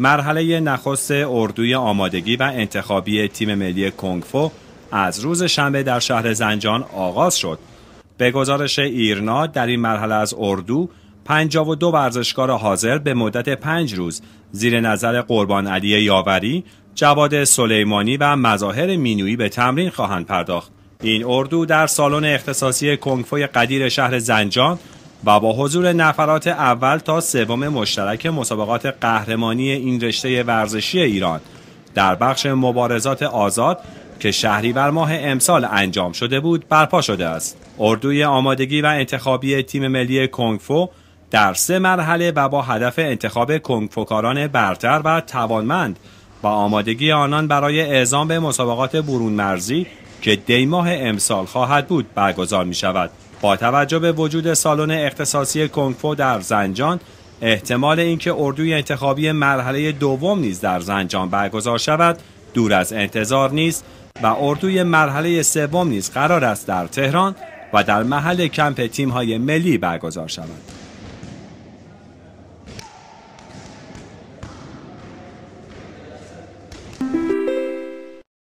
مرحله نخست اردوی آمادگی و انتخابی تیم ملی کنگفو از روز شنبه در شهر زنجان آغاز شد. به گزارش ایرنا در این مرحله از اردو 52 ورزشکار حاضر به مدت 5 روز زیر نظر قربان علی یاوری، جواد سلیمانی و مظاهر مینویی به تمرین خواهند پرداخت. این اردو در سالن اختصاصی کنگفوی قدیر شهر زنجان و با حضور نفرات اول تا سوم مشترک مسابقات قهرمانی این رشته ورزشی ایران در بخش مبارزات آزاد که شهریور ماه امسال انجام شده بود برپا شده است. اردوی آمادگی و انتخابی تیم ملی کنگفو در سه مرحله و با هدف انتخاب کنگفوکاران برتر و توانمند و آمادگی آنان برای اعزام به مسابقات برون مرزی که دیماه امسال خواهد بود برگزار می شود. با توجه به وجود سالن اختصاصی کنگفو در زنجان احتمال اینکه اردوی انتخابی مرحله دوم نیز در زنجان برگزار شود دور از انتظار نیست و اردوی مرحله سوم نیز قرار است در تهران و در محل کمپ تیم‌های ملی برگزار شود.